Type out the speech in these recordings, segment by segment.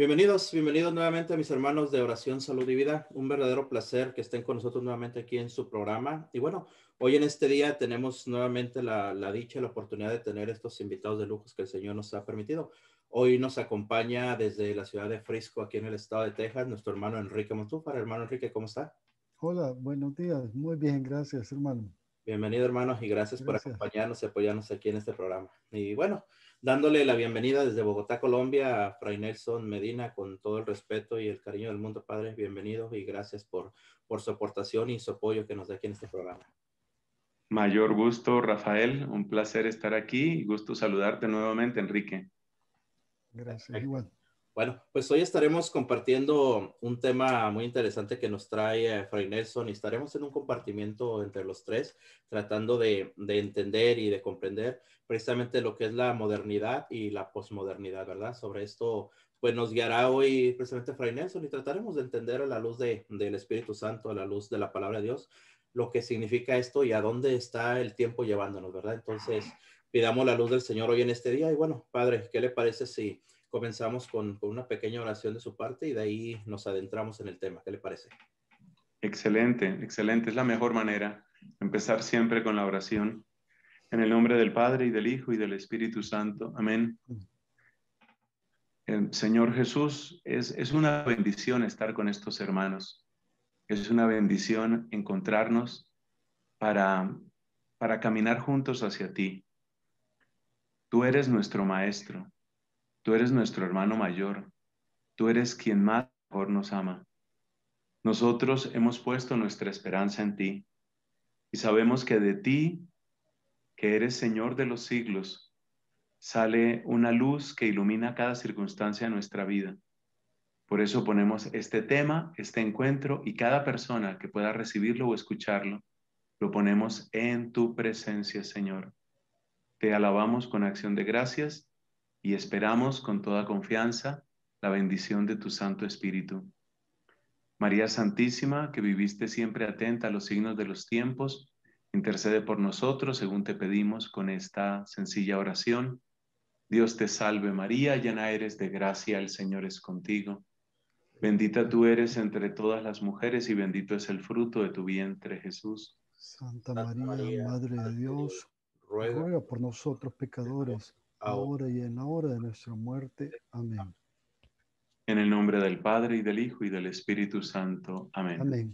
Bienvenidos, bienvenidos nuevamente a mis hermanos de Oración, Salud y Vida. Un verdadero placer que estén con nosotros nuevamente aquí en su programa. Y bueno, hoy en este día tenemos nuevamente la, dicha, la oportunidad de tener estos invitados de lujos que el Señor nos ha permitido. Hoy nos acompaña desde la ciudad de Frisco, aquí en el estado de Texas, nuestro hermano Enrique Montúfar. Hermano Enrique, ¿cómo está? Hola, buenos días. Muy bien, gracias, hermano. Bienvenido, hermano, y gracias, gracias. por acompañarnos y apoyarnos aquí en este programa. Y bueno, dándole la bienvenida desde Bogotá, Colombia, a Fray Nelson Medina, con todo el respeto y el cariño del mundo, Padre. Bienvenido y gracias por, su aportación y su apoyo que nos da aquí en este programa. Mayor gusto, Rafael. Un placer estar aquí. Gusto saludarte nuevamente, Enrique. Gracias, igual. Bueno, pues hoy estaremos compartiendo un tema muy interesante que nos trae eh, Fray Nelson y estaremos en un compartimiento entre los tres tratando de, entender y de comprender precisamente lo que es la modernidad y la posmodernidad, ¿verdad? Sobre esto pues nos guiará hoy precisamente Fray Nelson y trataremos de entender a la luz del Espíritu Santo, a la luz de la palabra de Dios, lo que significa esto y a dónde está el tiempo llevándonos, ¿verdad? Entonces, pidamos la luz del Señor hoy en este día y bueno, Padre, ¿qué le parece si comenzamos con, una pequeña oración de su parte y de ahí nos adentramos en el tema. ¿Qué le parece? Excelente, excelente. Es la mejor manera. Empezar siempre con la oración. En el nombre del Padre y del Hijo y del Espíritu Santo. Amén. El Señor Jesús, es, es una bendición estar con estos hermanos. Es una bendición encontrarnos para, para caminar juntos hacia ti. Tú eres nuestro Maestro Tú eres nuestro hermano mayor, tú eres quien más mejor nos ama. Nosotros hemos puesto nuestra esperanza en ti y sabemos que de ti, que eres Señor de los siglos, sale una luz que ilumina cada circunstancia de nuestra vida. Por eso ponemos este tema, este encuentro y cada persona que pueda recibirlo o escucharlo, lo ponemos en tu presencia, Señor. Te alabamos con acción de gracias y esperamos con toda confianza la bendición de tu Santo Espíritu. María Santísima, que viviste siempre atenta a los signos de los tiempos, intercede por nosotros según te pedimos con esta sencilla oración. Dios te salve María, llena eres de gracia, el Señor es contigo. Bendita tú eres entre todas las mujeres y bendito es el fruto de tu vientre Jesús. Santa María, Madre de Dios, ruega por nosotros pecadores Ah, ahora y en la hora de nuestra muerte. Amén. En el nombre del Padre y del Hijo y del Espíritu Santo. Amén.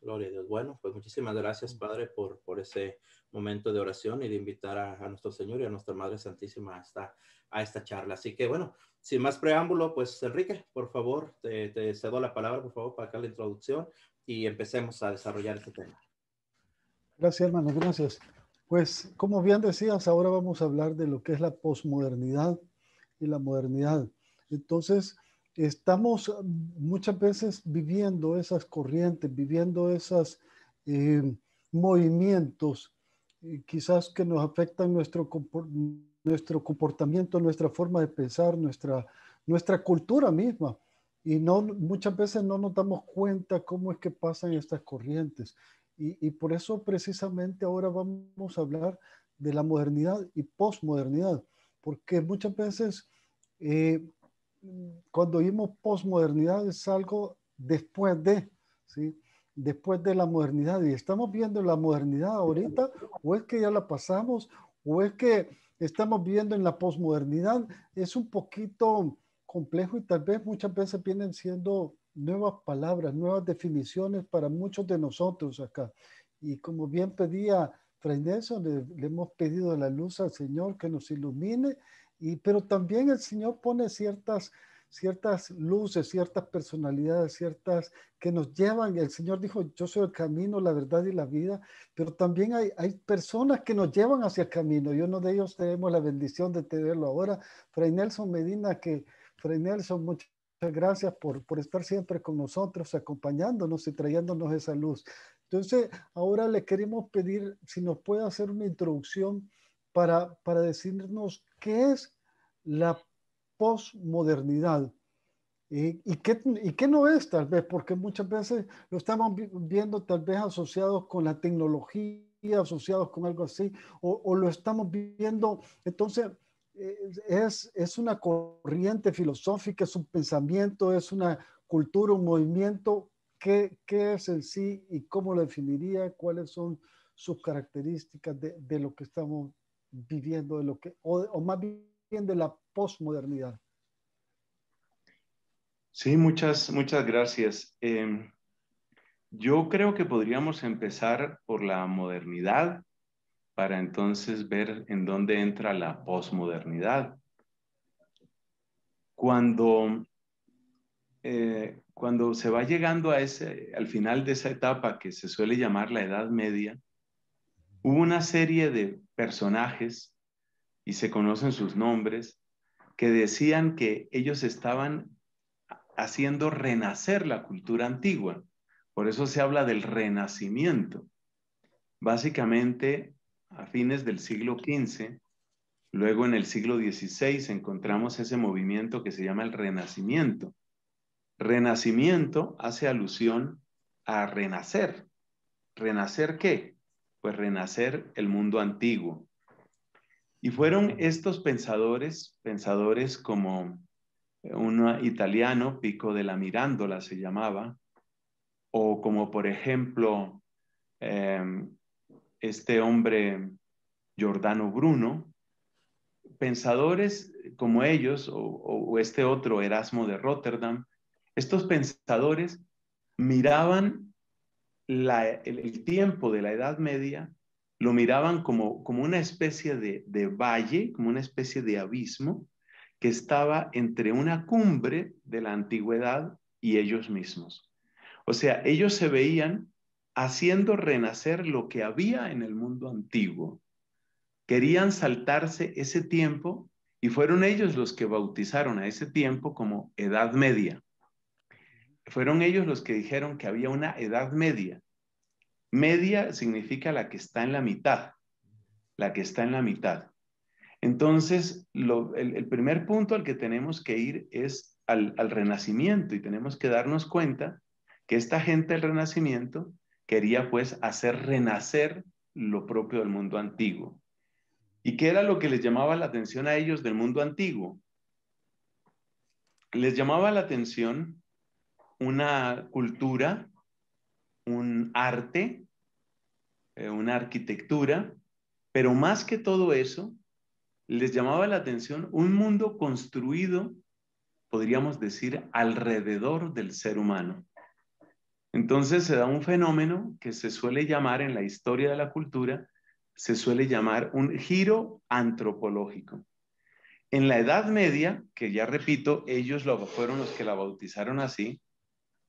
Gloria a Dios. Bueno, pues muchísimas gracias, Padre, por, por ese momento de oración y de invitar a, a nuestro Señor y a nuestra Madre Santísima a esta, a esta charla. Así que, bueno, sin más preámbulo, pues Enrique, por favor, te, te cedo la palabra, por favor, para acá la introducción y empecemos a desarrollar este tema. Gracias, hermano. Gracias. Pues como bien decías, ahora vamos a hablar de lo que es la posmodernidad y la modernidad. Entonces, estamos mm, muchas veces viviendo esas corrientes, viviendo esos eh, movimientos eh, quizás que nos afectan nuestro, nuestro comportamiento, nuestra forma de pensar, nuestra, nuestra cultura misma. Y muchas veces no nos damos cuenta cómo es que pasan estas corrientes. Y, por eso precisamente ahora vamos a hablar de la modernidad y posmodernidad, porque muchas veces eh, cuando oímos posmodernidad es algo después de, ¿sí? después de la modernidad. Y estamos viendo la modernidad ahorita, o es que ya la pasamos, o es que estamos viendo en la posmodernidad. Es un poquito complejo y tal vez muchas veces vienen siendo nuevas palabras, nuevas definiciones para muchos de nosotros acá. Y como bien pedía Fray Nelson, le, hemos pedido la luz al Señor que nos ilumine, y, pero también el Señor pone ciertas, ciertas luces, ciertas personalidades, ciertas que nos llevan. El Señor dijo, yo soy el camino, la verdad y la vida, pero también hay, hay personas que nos llevan hacia el camino y uno de ellos tenemos la bendición de tenerlo ahora, Fray Nelson Medina, que Fray Nelson, muchas gracias por, por estar siempre con nosotros, acompañándonos y trayéndonos esa luz. Entonces, ahora le queremos pedir si nos puede hacer una introducción para, para decirnos qué es la posmodernidad y, y, qué, y qué no es tal vez, porque muchas veces lo estamos viendo tal vez asociados con la tecnología asociados con algo así, o, o lo estamos viendo entonces es, es una corriente filosófica, es un pensamiento, es una cultura, un movimiento. ¿Qué, es en sí y cómo lo definiría? ¿Cuáles son sus características de, lo que estamos viviendo, de lo que, o, más bien de la posmodernidad? Sí, muchas, muchas gracias. Em, yo creo que podríamos empezar por la modernidad para entonces ver en dónde entra la posmodernidad. Cuando, eh, cuando se va llegando a ese, al final de esa etapa que se suele llamar la Edad Media, hubo una serie de personajes, y se conocen sus nombres, que decían que ellos estaban haciendo renacer la cultura antigua. Por eso se habla del renacimiento. Básicamente a fines del siglo XV. Luego en el siglo XVI encontramos ese movimiento que se llama el Renacimiento. Renacimiento hace alusión a renacer. ¿Renacer qué? Pues renacer el mundo antiguo. Y fueron estos pensadores, pensadores como eh, un italiano, Pico de la Mirándola se llamaba, o como por ejemplo em, este hombre Giordano Bruno, pensadores como ellos o, este otro Erasmo de Rotterdam, estos pensadores miraban el, tiempo de la Edad Media, lo miraban como, una especie de, de valle, como una especie de abismo que estaba entre una cumbre de la antigüedad y ellos mismos. O sea, ellos se veían haciendo renacer lo que había en el mundo antiguo. Querían saltarse ese tiempo y fueron ellos los que bautizaron a ese tiempo como Edad Media. Fueron ellos los que dijeron que había una Edad Media. Media significa la que está en la mitad, la que está en la mitad. Entonces, el, primer punto al que tenemos que ir es al, renacimiento y tenemos que darnos cuenta que esta gente del renacimiento quería pues hacer renacer lo propio del mundo antiguo. ¿Y qué era lo que les llamaba la atención a ellos del mundo antiguo? Les llamaba la atención una cultura, un arte, eh, una arquitectura, pero más que todo eso, les llamaba la atención un mundo construido, podríamos decir, alrededor del ser humano. Entonces se da un fenómeno que se suele llamar en la historia de la cultura, se suele llamar un giro antropológico. En la Edad Media, que ya repito, ellos fueron los que la bautizaron así,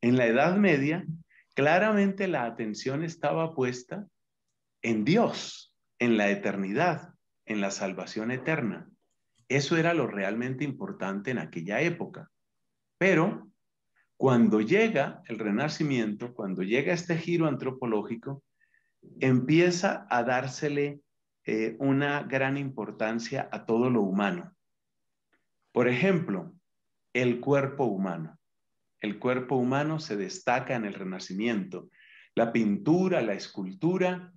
en la Edad Media claramente la atención estaba puesta en Dios, en la eternidad, en la salvación eterna. Eso era lo realmente importante en aquella época. Pero cuando llega el renacimiento, cuando llega este giro antropológico, empieza a dársele eh, una gran importancia a todo lo humano. Por ejemplo, el cuerpo humano. El cuerpo humano se destaca en el renacimiento. La pintura, la escultura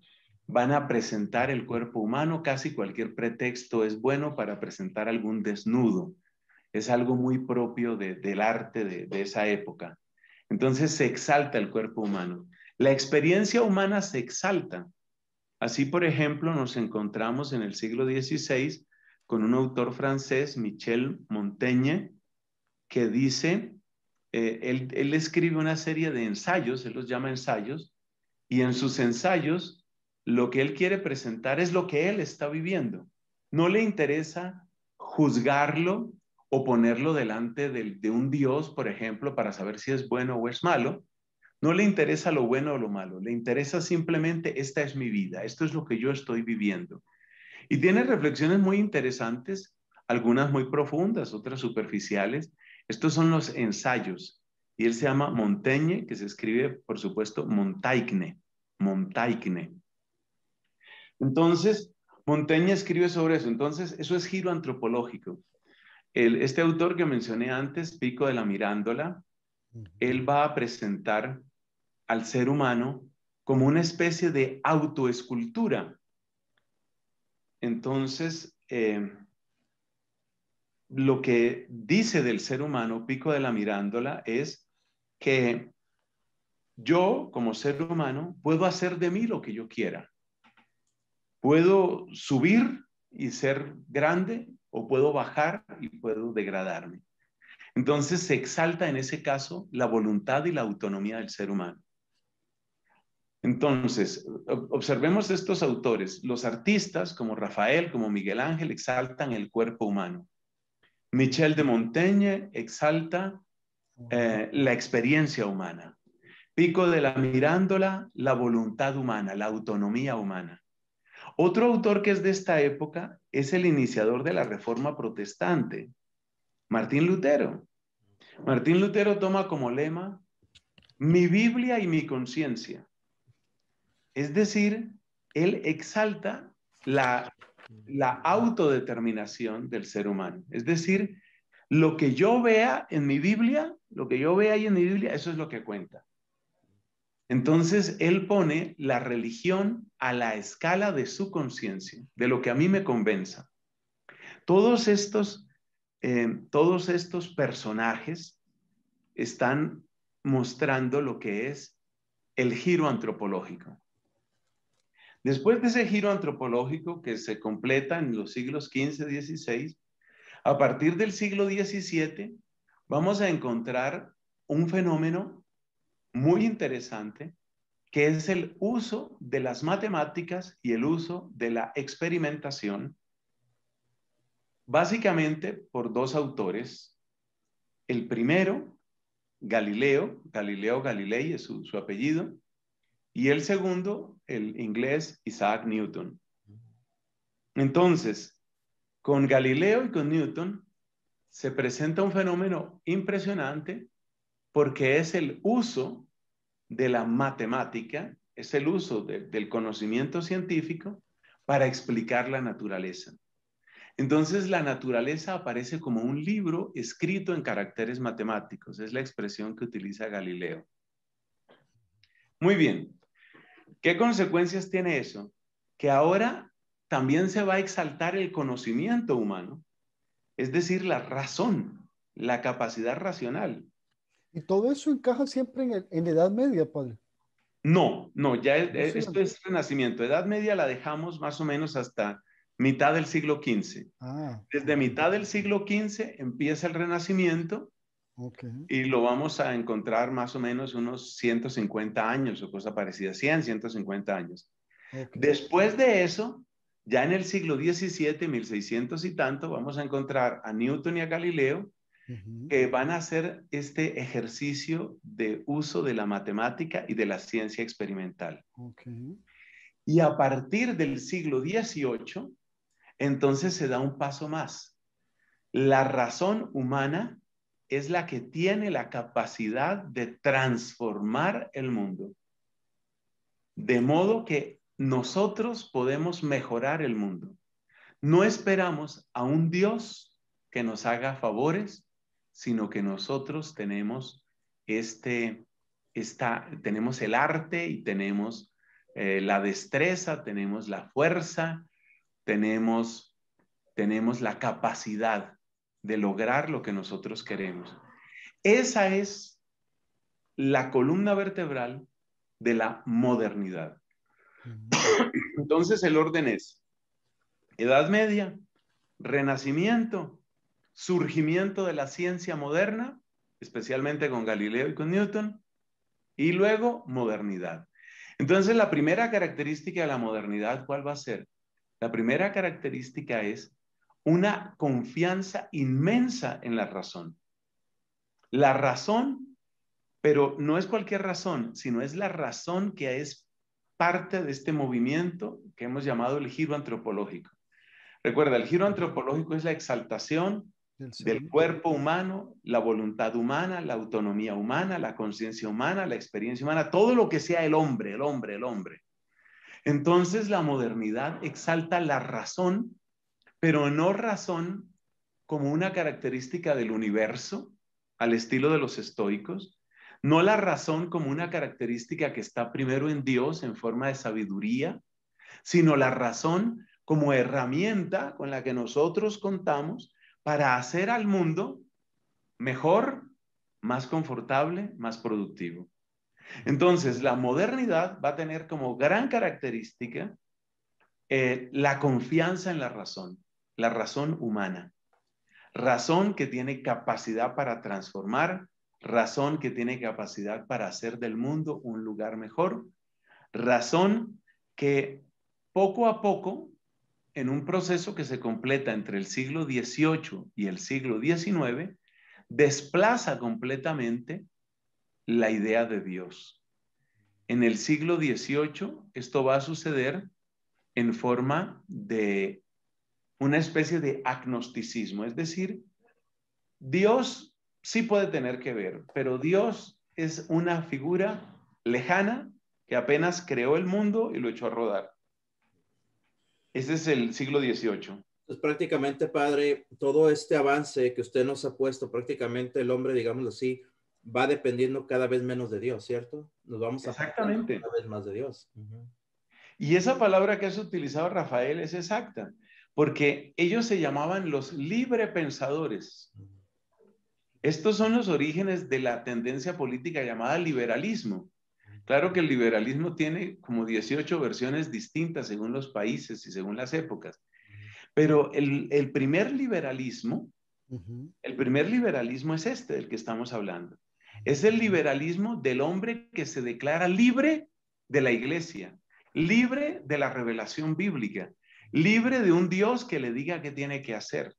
van a presentar el cuerpo humano. Casi cualquier pretexto es bueno para presentar algún desnudo, es algo muy propio del arte de, esa época. Entonces se exalta el cuerpo humano. La experiencia humana se exalta. Así, por ejemplo, nos encontramos en el siglo XVI con un autor francés, Michel Montaigne, que dice, eh, él, él, escribe una serie de ensayos, él los llama ensayos, y en sus ensayos lo que él quiere presentar es lo que él está viviendo. No le interesa juzgarlo, o ponerlo delante de, de un Dios, por ejemplo, para saber si es bueno o es malo, no le interesa lo bueno o lo malo, le interesa simplemente esta es mi vida, esto es lo que yo estoy viviendo. Y tiene reflexiones muy interesantes, algunas muy profundas, otras superficiales. Estos son los ensayos y él se llama Montaigne, que se escribe, por supuesto, Montaigne, Montaigne. Entonces, Montaigne escribe sobre eso, entonces eso es giro antropológico este autor que mencioné antes, Pico de la Mirándola, él va a presentar al ser humano como una especie de autoescultura. Entonces, em, lo que dice del ser humano Pico de la Mirándola es que yo, como ser humano, puedo hacer de mí lo que yo quiera. Puedo subir y ser grande o puedo bajar y puedo degradarme. Entonces se exalta en ese caso la voluntad y la autonomía del ser humano. Entonces, observemos estos autores. Los artistas como Rafael, como Miguel Ángel, exaltan el cuerpo humano. Michel de Montaigne exalta eh, la experiencia humana. Pico de la Mirándola, la voluntad humana, la autonomía humana. Otro autor que es de esta época es el iniciador de la Reforma Protestante, Martín Lutero. Martín Lutero toma como lema mi Biblia y mi conciencia. Es decir, él exalta la, la autodeterminación del ser humano. Es decir, lo que yo vea en mi Biblia, lo que yo vea ahí en mi Biblia, eso es lo que cuenta. Entonces, él pone la religión a la escala de su conciencia, de lo que a mí me convenza. Eh, todos estos, personajes están mostrando lo que es el giro antropológico. Después de ese giro antropológico que se completa en los siglos XV-XVI, a partir del siglo XVII vamos a encontrar un fenómeno muy interesante, que es el uso de las matemáticas y el uso de la experimentación, básicamente por dos autores. El primero, Galileo, Galileo Galilei es su, su apellido, y el segundo, el inglés Isaac Newton. Entonces, con Galileo y con Newton se presenta un fenómeno impresionante porque es el uso de la matemática, es el uso del conocimiento científico para explicar la naturaleza. Entonces la naturaleza aparece como un libro escrito en caracteres matemáticos, es la expresión que utiliza Galileo. Muy bien, ¿qué consecuencias tiene eso? Que ahora también se va a exaltar el conocimiento humano, es decir, la razón, la capacidad racional. Y todo eso encaja siempre en, Edad Media, padre. No, no, ya esto es Renacimiento. Edad Media la dejamos más o menos hasta mitad del siglo XV. Ah, Desde mitad del siglo XV empieza el Renacimiento y lo vamos a encontrar más o menos unos 150 años o cosa parecida, 100, 150 años. Después de eso, ya en el siglo XVII, 1600 y tanto, vamos a encontrar a Newton y a Galileo que van a hacer este ejercicio de uso de la matemática y de la ciencia experimental. Y a partir del siglo XVIII, entonces se da un paso más. La razón humana es la que tiene la capacidad de transformar el mundo. De modo que nosotros podemos mejorar el mundo. No esperamos a un Dios que nos haga favores sino que nosotros tenemos este, tenemos el arte y tenemos eh, la destreza, tenemos la fuerza, tenemos, tenemos la capacidad de lograr lo que nosotros queremos. Esa es la columna vertebral de la modernidad. Entonces el orden es Edad Media, Renacimiento, surgimiento de la ciencia moderna, especialmente con Galileo y con Newton, y luego modernidad. Entonces, la primera característica de la modernidad, ¿cuál va a ser? La primera característica es una confianza inmensa en la razón. La razón, pero no es cualquier razón, sino es la razón que es parte de este movimiento que hemos llamado el giro antropológico. Recuerda, el giro antropológico es la exaltación del, cuerpo humano, la voluntad humana, la autonomía humana, la conciencia humana, la experiencia humana, todo lo que sea el hombre, el hombre, el hombre. Entonces la modernidad exalta la razón, pero no razón como una característica del universo, al estilo de los estoicos, no la razón como una característica que está primero en Dios en forma de sabiduría, sino la razón como herramienta con la que nosotros contamos para hacer al mundo mejor, más confortable, más productivo. Entonces, la modernidad va a tener como gran característica eh, la confianza en la razón, la razón humana. Razón que tiene capacidad para transformar, razón que tiene capacidad para hacer del mundo un lugar mejor, razón que poco a poco en un proceso que se completa entre el siglo XVIII y el siglo XIX, desplaza completamente la idea de Dios. En el siglo XVIII esto va a suceder en forma de una especie de agnosticismo, es decir, Dios sí puede tener que ver, pero Dios es una figura lejana que apenas creó el mundo y lo echó a rodar. Ese es el siglo XVIII. Pues prácticamente, padre, todo este avance que usted nos ha puesto, prácticamente el hombre, digámoslo así, va dependiendo cada vez menos de Dios, ¿cierto? Nos vamos a Exactamente. cada vez más de Dios. Y esa palabra que has utilizado, Rafael, es exacta, porque ellos se llamaban los librepensadores. Estos son los orígenes de la tendencia política llamada liberalismo. Claro que el liberalismo tiene como 18 versiones distintas según los países y según las épocas, pero el, primer liberalismo, el primer liberalismo es este del que estamos hablando. Es el liberalismo del hombre que se declara libre de la iglesia, libre de la revelación bíblica, libre de un Dios que le diga qué tiene que hacer.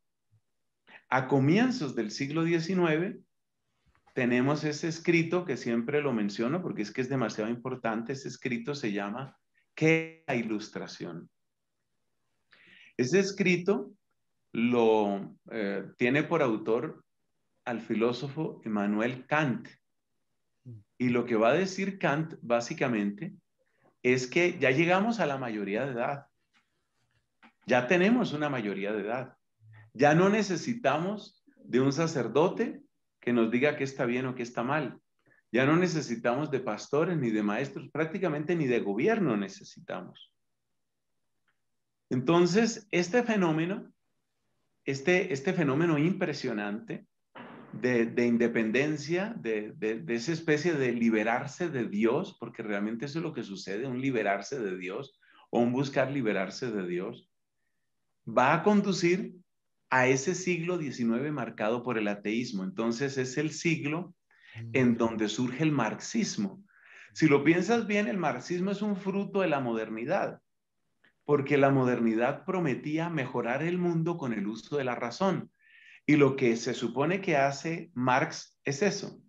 A comienzos del siglo XIX, tenemos ese escrito que siempre lo menciono porque es que es demasiado importante. Ese escrito se llama ¿Qué ilustración? Ese escrito lo eh, tiene por autor al filósofo Immanuel Kant. Mm. Y lo que va a decir Kant básicamente es que ya llegamos a la mayoría de edad. Ya tenemos una mayoría de edad. Ya no necesitamos de un sacerdote que nos diga qué está bien o qué está mal. Ya no necesitamos de pastores ni de maestros, prácticamente ni de gobierno necesitamos. Entonces, este fenómeno, este, este fenómeno impresionante de, de independencia, de, de esa especie de liberarse de Dios, porque realmente eso es lo que sucede, un liberarse de Dios o un buscar liberarse de Dios, va a conducir a ese siglo XIX marcado por el ateísmo. Entonces es el siglo en mm. donde surge el marxismo. Si lo piensas bien, el marxismo es un fruto de la modernidad, porque la modernidad prometía mejorar el mundo con el uso de la razón. Y lo que se supone que hace Marx es eso,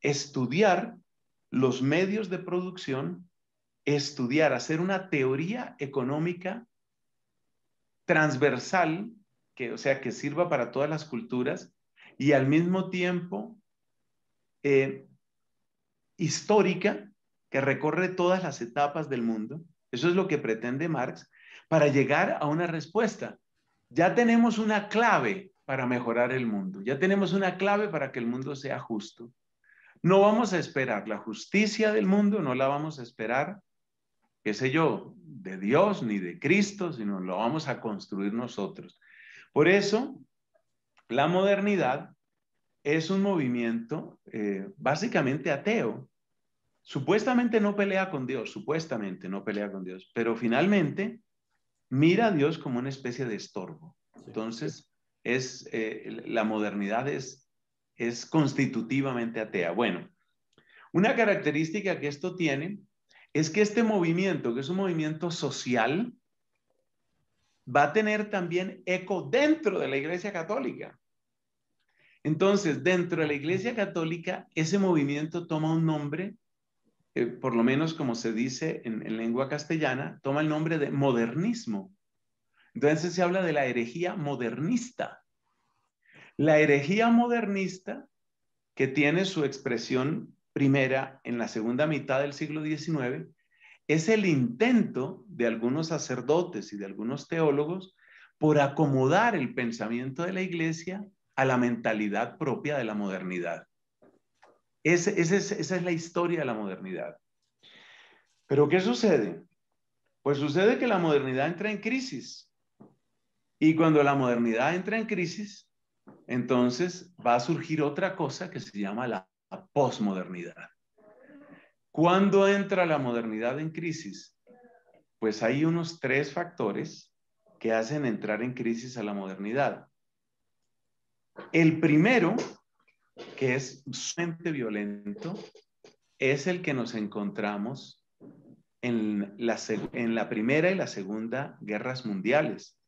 estudiar los medios de producción, estudiar, hacer una teoría económica transversal que, o sea, que sirva para todas las culturas y al mismo tiempo eh, histórica, que recorre todas las etapas del mundo. Eso es lo que pretende Marx para llegar a una respuesta. Ya tenemos una clave para mejorar el mundo, ya tenemos una clave para que el mundo sea justo. No vamos a esperar la justicia del mundo, no la vamos a esperar, qué sé yo, de Dios ni de Cristo, sino lo vamos a construir nosotros. Por eso, la modernidad es un movimiento eh, básicamente ateo. Supuestamente no pelea con Dios, supuestamente no pelea con Dios, pero finalmente mira a Dios como una especie de estorbo. Entonces, es, eh, la modernidad es, es constitutivamente atea. Bueno, una característica que esto tiene es que este movimiento, que es un movimiento social, va a tener también eco dentro de la Iglesia Católica. Entonces, dentro de la Iglesia Católica, ese movimiento toma un nombre, eh, por lo menos como se dice en, en lengua castellana, toma el nombre de modernismo. Entonces se habla de la herejía modernista. La herejía modernista, que tiene su expresión primera en la segunda mitad del siglo XIX, es el intento de algunos sacerdotes y de algunos teólogos por acomodar el pensamiento de la iglesia a la mentalidad propia de la modernidad. esa es la historia de la modernidad. Pero ¿qué sucede? Pues sucede que la modernidad entra en crisis. Y cuando la modernidad entra en crisis, entonces va a surgir otra cosa que se llama la posmodernidad. ¿Cuándo entra la modernidad en crisis? Pues hay unos tres factores que hacen entrar en crisis a la modernidad. El primero, que es sumamente violento, es el que nos encontramos en la, en la Primera y la Segunda Guerras Mundiales.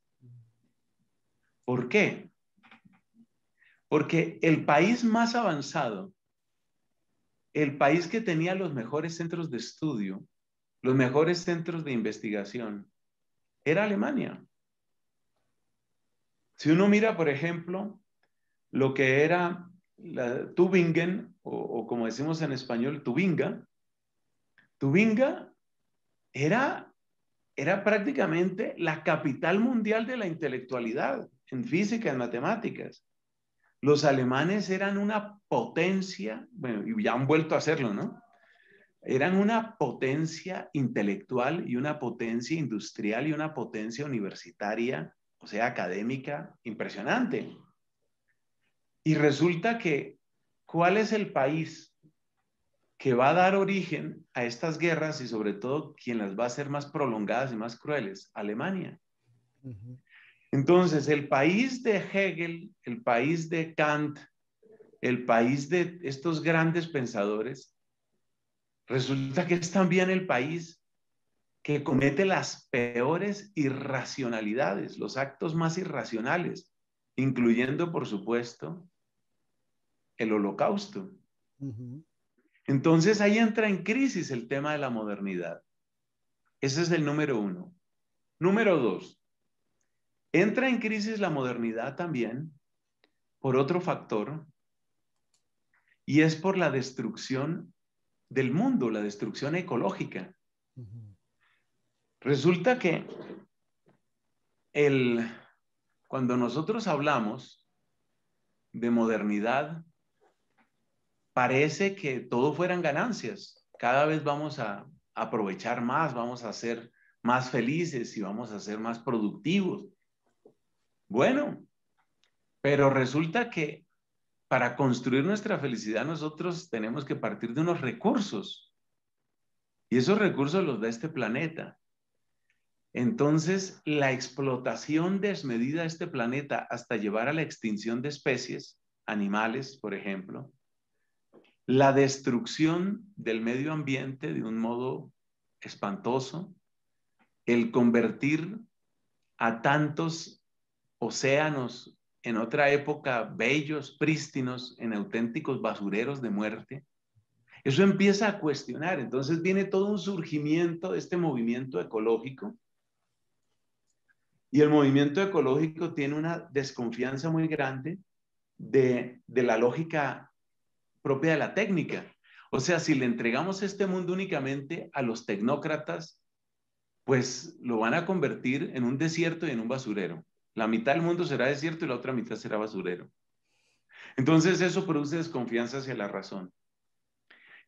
¿Por qué? Porque el país más avanzado el país que tenía los mejores centros de estudio, los mejores centros de investigación, era Alemania. Si uno mira, por ejemplo, lo que era la Tübingen, o, como decimos en español, Tubinga, Tubinga era, era prácticamente la capital mundial de la intelectualidad en física, en matemáticas. Los alemanes eran una potencia, bueno, y ya han vuelto a hacerlo, ¿no? Eran una potencia intelectual y una potencia industrial y una potencia universitaria, o sea, académica, impresionante. Y resulta que, ¿cuál es el país que va a dar origen a estas guerras y sobre todo quien las va a hacer más prolongadas y más crueles? Alemania. Entonces, el país de Hegel, el país de Kant, el país de estos grandes pensadores, resulta que es también el país que comete las peores irracionalidades, los actos más irracionales, incluyendo, por supuesto, el holocausto. Entonces ahí entra en crisis el tema de la modernidad. Ese es el número uno. Número dos, Entra en crisis la modernidad también por otro factor y es por la destrucción del mundo, la destrucción ecológica. Resulta que cuando nosotros hablamos de modernidad, parece que todo fueran ganancias. Cada vez vamos a aprovechar más, vamos a ser más felices y vamos a ser más productivos. Bueno, pero resulta que para construir nuestra felicidad nosotros tenemos que partir de unos recursos. Y esos recursos los da este planeta. Entonces, la explotación desmedida de este planeta hasta llevar a la extinción de especies, animales, por ejemplo, la destrucción del medio ambiente de un modo espantoso, el convertir a tantos océanos en otra época bellos, prístinos, en auténticos basureros de muerte. Eso empieza a cuestionar. Entonces viene todo un surgimiento de este movimiento ecológico. Y el movimiento ecológico tiene una desconfianza muy grande de, de la lógica propia de la técnica. O sea, si le entregamos este mundo únicamente a los tecnócratas, pues lo van a convertir en un desierto y en un basurero. La mitad del mundo será desierto y la otra mitad será basurero. Entonces eso produce desconfianza hacia la razón.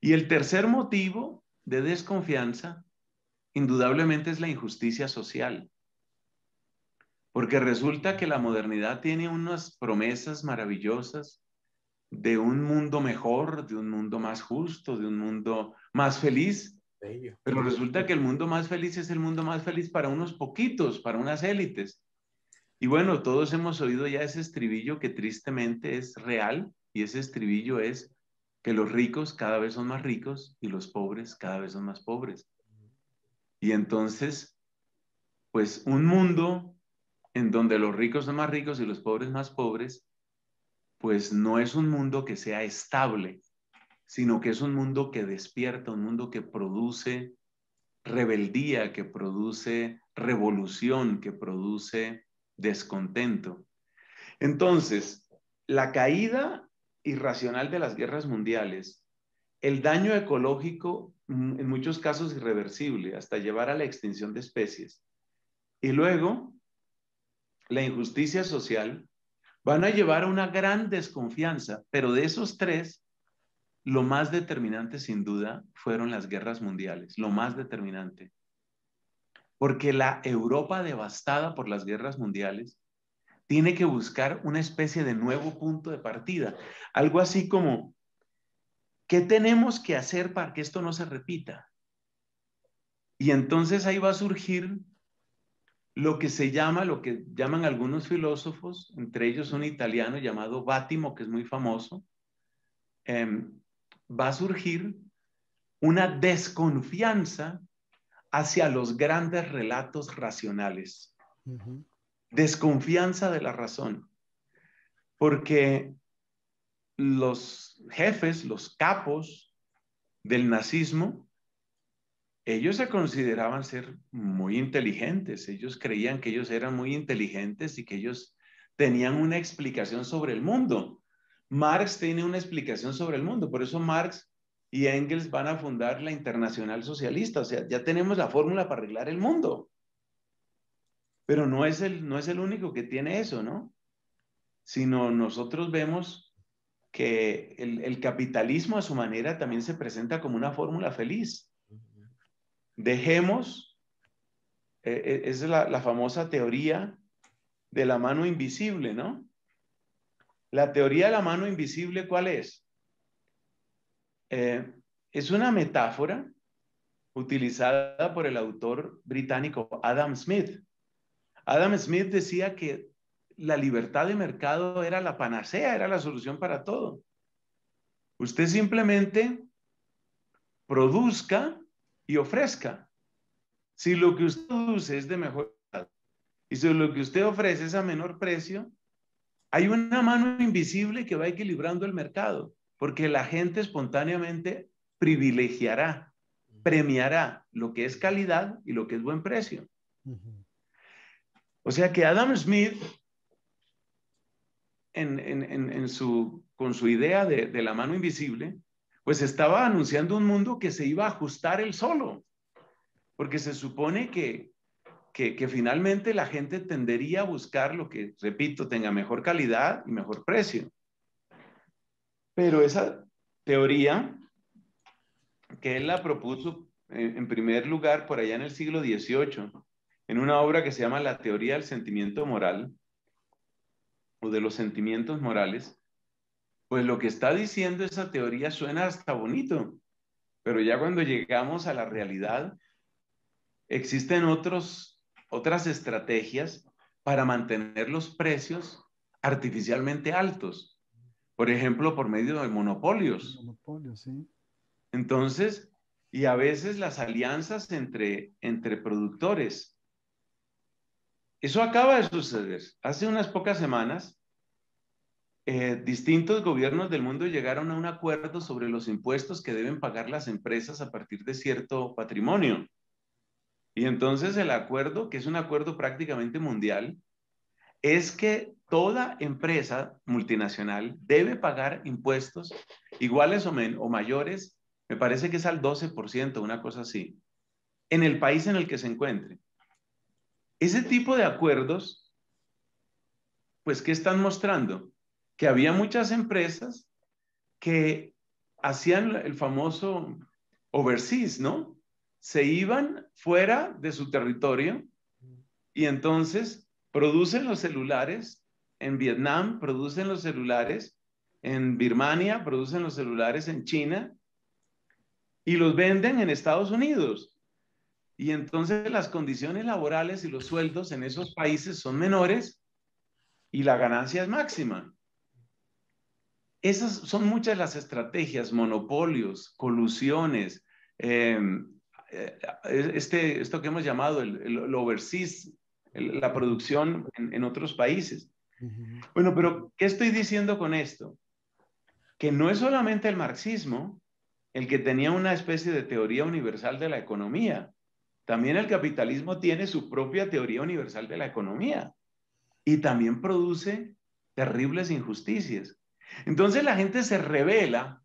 Y el tercer motivo de desconfianza, indudablemente, es la injusticia social. Porque resulta que la modernidad tiene unas promesas maravillosas de un mundo mejor, de un mundo más justo, de un mundo más feliz. Pero resulta que el mundo más feliz es el mundo más feliz para unos poquitos, para unas élites. Y bueno, todos hemos oído ya ese estribillo que tristemente es real y ese estribillo es que los ricos cada vez son más ricos y los pobres cada vez son más pobres. Y entonces, pues un mundo en donde los ricos son más ricos y los pobres más pobres, pues no es un mundo que sea estable, sino que es un mundo que despierta, un mundo que produce rebeldía, que produce revolución, que produce descontento. Entonces, la caída irracional de las guerras mundiales, el daño ecológico mm, en muchos casos irreversible hasta llevar a la extinción de especies, y luego la injusticia social, van a llevar a una gran desconfianza, pero de esos tres, lo más determinante sin duda fueron las guerras mundiales, lo más determinante. Porque la Europa devastada por las guerras mundiales tiene que buscar una especie de nuevo punto de partida. Algo así como, ¿qué tenemos que hacer para que esto no se repita? Y entonces ahí va a surgir lo que se llama, lo que llaman algunos filósofos, entre ellos un italiano llamado Bátimo, que es muy famoso, em, va a surgir una desconfianza hacia los grandes relatos racionales. Desconfianza de la razón, porque los jefes, los capos del nazismo, ellos se consideraban ser muy inteligentes, ellos creían que ellos eran muy inteligentes y que ellos tenían una explicación sobre el mundo. Marx tiene una explicación sobre el mundo, por eso Marx y Engels van a fundar la Internacional Socialista. O sea, ya tenemos la fórmula para arreglar el mundo. Pero no es el, no es el único que tiene eso, ¿no? Sino nosotros vemos que el, capitalismo a su manera también se presenta como una fórmula feliz. Dejemos, e, e, esa es la, la famosa teoría de la mano invisible, ¿no? La teoría de la mano invisible, ¿cuál es? Eh, es una metáfora utilizada por el autor británico Adam Smith. Adam Smith decía que la libertad de mercado era la panacea, era la solución para todo. Usted simplemente produzca y ofrezca. Si lo que usted produce es de mejor calidad y si lo que usted ofrece es a menor precio, hay una mano invisible que va equilibrando el mercado porque la gente espontáneamente privilegiará, premiará lo que es calidad y lo que es buen precio. O sea que Adam Smith, con su idea de, la mano invisible, pues estaba anunciando un mundo que se iba a ajustar él solo, porque se supone que finalmente la gente tendería a buscar lo que, repito, tenga mejor calidad y mejor precio. Pero esa teoría que él la propuso eh, en primer lugar por allá en el siglo XVIII, en una obra que se llama La teoría del sentimiento moral o de los sentimientos morales, pues lo que está diciendo esa teoría suena hasta bonito, pero ya cuando llegamos a la realidad, existen otros, otras estrategias para mantener los precios artificialmente altos. Por ejemplo, por medio de monopolios. Monopolios, sí. Entonces, y a veces las alianzas entre, entre productores. Eso acaba de suceder. Hace unas pocas semanas, eh, distintos gobiernos del mundo llegaron a un acuerdo sobre los impuestos que deben pagar las empresas a partir de cierto patrimonio. Y entonces el acuerdo, que es un acuerdo prácticamente mundial, es que toda empresa multinacional debe pagar impuestos iguales o, mayores, me parece que es al 12%, una cosa así, en el país en el que se encuentre. Ese tipo de acuerdos, pues, ¿qué están mostrando? Que había muchas empresas que hacían el famoso overseas, ¿no? Se iban fuera de su territorio y entonces producen los celulares en Vietnam producen los celulares, en Birmania producen los celulares, en China, y los venden en Estados Unidos. Y entonces las condiciones laborales y los sueldos en esos países son menores y la ganancia es máxima. Esas son muchas las estrategias, monopolios, colusiones, em, eh, eh, este, esto que hemos llamado el, overseas, la producción en, en, otros países. Bueno, pero ¿qué estoy diciendo con esto? Que no es solamente el marxismo el que tenía una especie de teoría universal de la economía. También el capitalismo tiene su propia teoría universal de la economía y también produce terribles injusticias. Entonces la gente se revela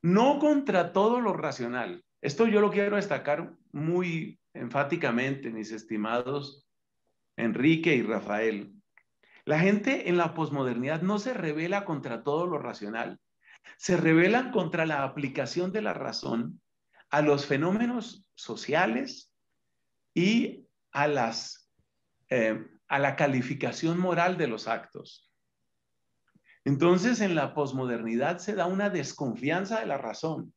no contra todo lo racional. Esto yo lo quiero destacar muy enfáticamente, mis estimados Enrique y Rafael. La gente en la posmodernidad no se revela contra todo lo racional, se rebelan contra la aplicación de la razón a los fenómenos sociales y a, eh, a la calificación moral de los actos. Entonces, en la posmodernidad se da una desconfianza de la razón,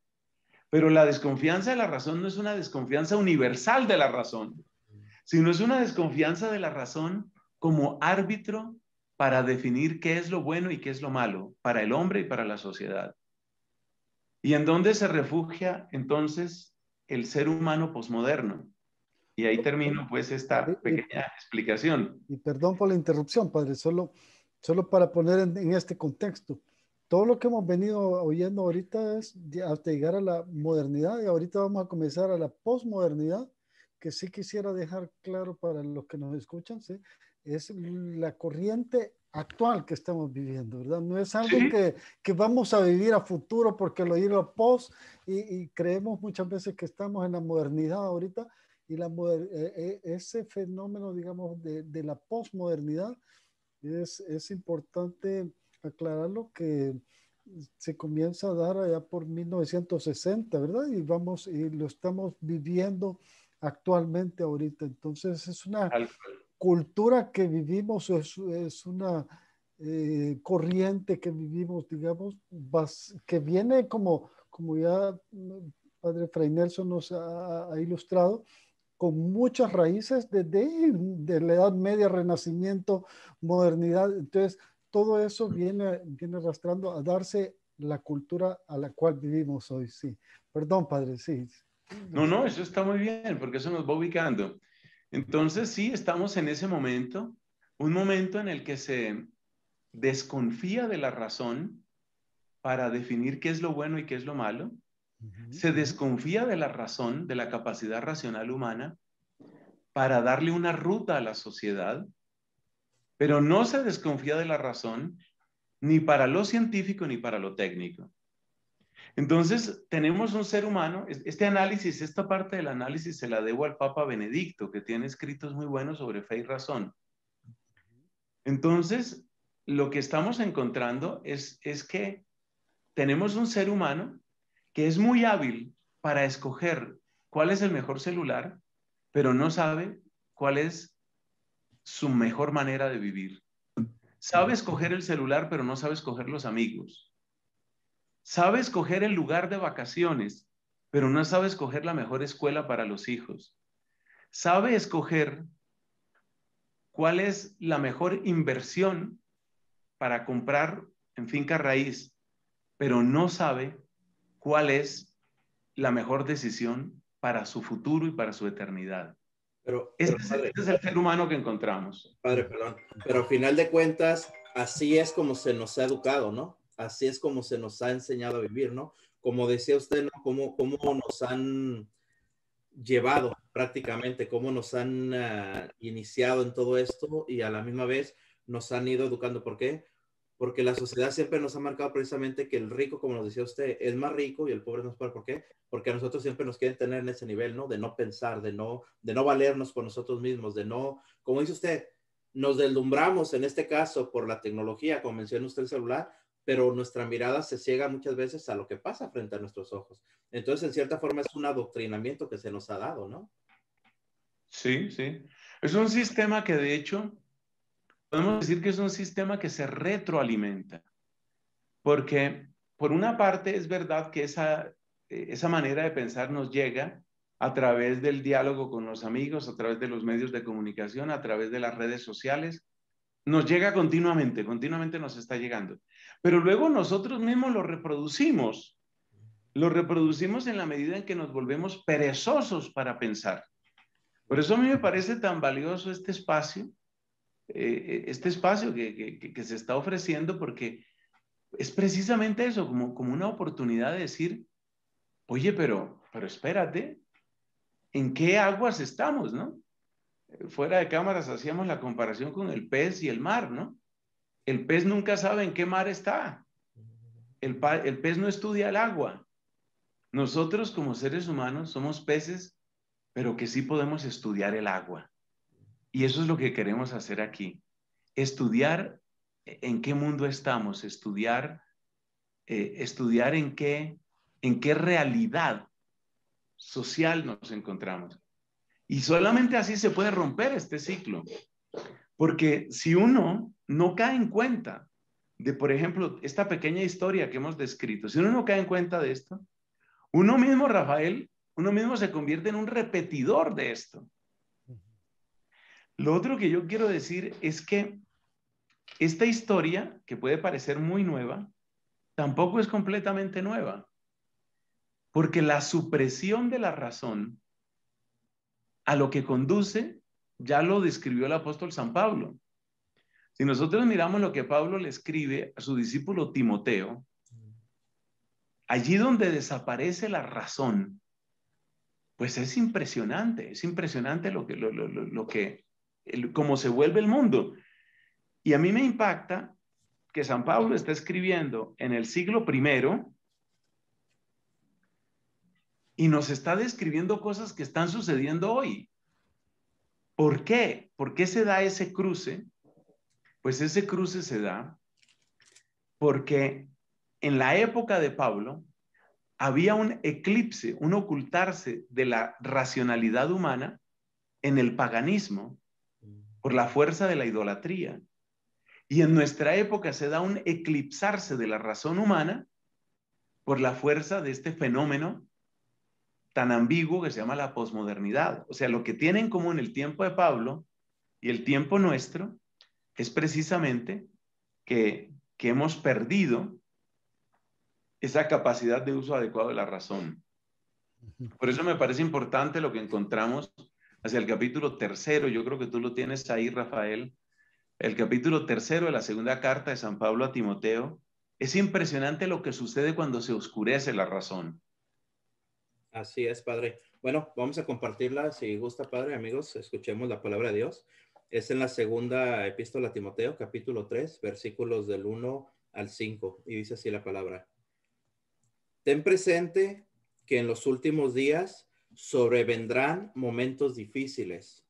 pero la desconfianza de la razón no es una desconfianza universal de la razón, sino es una desconfianza de la razón como árbitro para definir qué es lo bueno y qué es lo malo para el hombre y para la sociedad. ¿Y en dónde se refugia entonces el ser humano posmoderno? Y ahí termino pues esta eh, eh, pequeña explicación. Y perdón por la interrupción, padre, solo, solo para poner en, este contexto. Todo lo que hemos venido oyendo ahorita es hasta llegar a la modernidad y ahorita vamos a comenzar a la posmodernidad, que sí quisiera dejar claro para los que nos escuchan, ¿sí? es la corriente actual que estamos viviendo, ¿verdad? No es algo que, vamos a vivir a futuro porque lo digo post y, creemos muchas veces que estamos en la modernidad ahorita y la e, e, ese fenómeno, digamos, de, la posmodernidad es, es, importante aclararlo que se comienza a dar allá por 1960, ¿verdad? Y vamos y lo estamos viviendo actualmente ahorita. Entonces es una, cultura que vivimos es, una eh, corriente que vivimos, digamos, que viene como, como ya mm, Padre Fray nos ha, ha ilustrado, con muchas raíces desde de la Edad Media, Renacimiento, modernidad. Entonces, todo eso viene, viene arrastrando a darse la cultura a la cual vivimos hoy, sí. Perdón, Padre, sí. No, no, eso está muy bien, porque eso nos va ubicando. Entonces, sí, estamos en ese momento, un momento en el que se desconfía de la razón para definir qué es lo bueno y qué es lo malo, se desconfía de la razón, de la capacidad racional humana, para darle una ruta a la sociedad, pero no se desconfía de la razón ni para lo científico ni para lo técnico. Entonces, tenemos un ser humano, este análisis, esta parte del análisis se la debo al Papa Benedicto, que tiene escritos muy buenos sobre fe y razón. Entonces, lo que estamos encontrando es, es que tenemos un ser humano que es muy hábil para escoger cuál es el mejor celular, pero no sabe cuál es su mejor manera de vivir. Sabe escoger el celular, pero no sabe escoger los amigos sabe escoger el lugar de vacaciones, pero no sabe escoger la mejor escuela para los hijos. Sabe escoger cuál es la mejor inversión para comprar en finca raíz, pero no sabe cuál es la mejor decisión para su futuro y para su eternidad. Pero, este, este es, el ser humano que encontramos. Padre, perdón. Pero al final de cuentas, así es como se nos ha educado, ¿no? así es como se nos ha enseñado a vivir, ¿no? Como decía usted, ¿no? Cómo, nos han llevado prácticamente, cómo nos han ah, iniciado en todo esto y a la misma vez nos han ido educando. ¿Por qué? Porque la sociedad siempre nos ha marcado precisamente que el rico, como nos decía usted, es más rico y el pobre es más pobre. ¿Por qué? Porque a nosotros siempre nos quieren tener en ese nivel, ¿no? De no pensar, de no, de no valernos por nosotros mismos, de no, como dice usted, nos deslumbramos en este caso por la tecnología, como mencionó usted el celular, pero nuestra mirada se ciega muchas veces a lo que pasa frente a nuestros ojos. Entonces, en cierta forma, es un adoctrinamiento que se nos ha dado, ¿no? Sí, sí. Es un sistema que, de hecho, podemos decir que es un sistema que se retroalimenta, porque por una parte es verdad que esa, eh, esa manera de pensar nos llega a través del diálogo con los amigos, a través de los medios de comunicación, a través de las redes sociales, nos llega continuamente, continuamente nos está llegando pero luego nosotros mismos lo reproducimos. Lo reproducimos en la medida en que nos volvemos perezosos para pensar. Por eso a mí me parece tan valioso este espacio, eh, eh, este espacio que, se está ofreciendo, porque es precisamente eso, como, como una oportunidad de decir, oye, pero, pero espérate, ¿en qué aguas estamos, no? Eh, fuera de cámaras hacíamos la comparación con el pez y el mar, ¿no? El pez nunca sabe en qué mar está. El, pez no estudia el agua. Nosotros como seres humanos somos peces, pero que sí podemos estudiar el agua. Y eso es lo que queremos hacer aquí. Estudiar en qué mundo estamos, estudiar, eh, estudiar en qué, en qué realidad social nos encontramos. Y solamente así se puede romper este ciclo. Porque si uno no cae en cuenta de, por ejemplo, esta pequeña historia que hemos descrito, si uno no cae en cuenta de esto, uno mismo, Rafael, uno mismo se convierte en un repetidor de esto. Lo otro que yo quiero decir es que esta historia, que puede parecer muy nueva, tampoco es completamente nueva, porque la supresión de la razón a lo que conduce ya lo describió el apóstol San Pablo. Si nosotros miramos lo que Pablo le escribe a su discípulo Timoteo, allí donde desaparece la razón, pues es impresionante, es impresionante lo que, lo, que, cómo se vuelve el mundo. Y a mí me impacta que San Pablo está escribiendo en el siglo primero y nos está describiendo cosas que están sucediendo hoy. ¿Por qué? ¿Por qué se da ese cruce? Pues ese cruce se da porque en la época de Pablo había un eclipse, un ocultarse de la racionalidad humana en el paganismo por la fuerza de la idolatría. Y en nuestra época se da un eclipsarse de la razón humana por la fuerza de este fenómeno tan ambiguo que se llama la posmodernidad. O sea, lo que tiene en común el tiempo de Pablo y el tiempo nuestro es precisamente que, que hemos perdido esa capacidad de uso adecuado de la razón. Por eso me parece importante lo que encontramos hacia el capítulo tercero, yo creo que tú lo tienes ahí, Rafael, el capítulo tercero de la segunda carta de San Pablo a Timoteo, es impresionante lo que sucede cuando se oscurece la razón. Así es, Padre. Bueno, vamos a compartirla. Si gusta, Padre, amigos, escuchemos la palabra de Dios. Es en la segunda epístola a Timoteo, capítulo 3, versículos del 1 al 5. Y dice así la palabra. Ten presente que en los últimos días sobrevendrán momentos difíciles.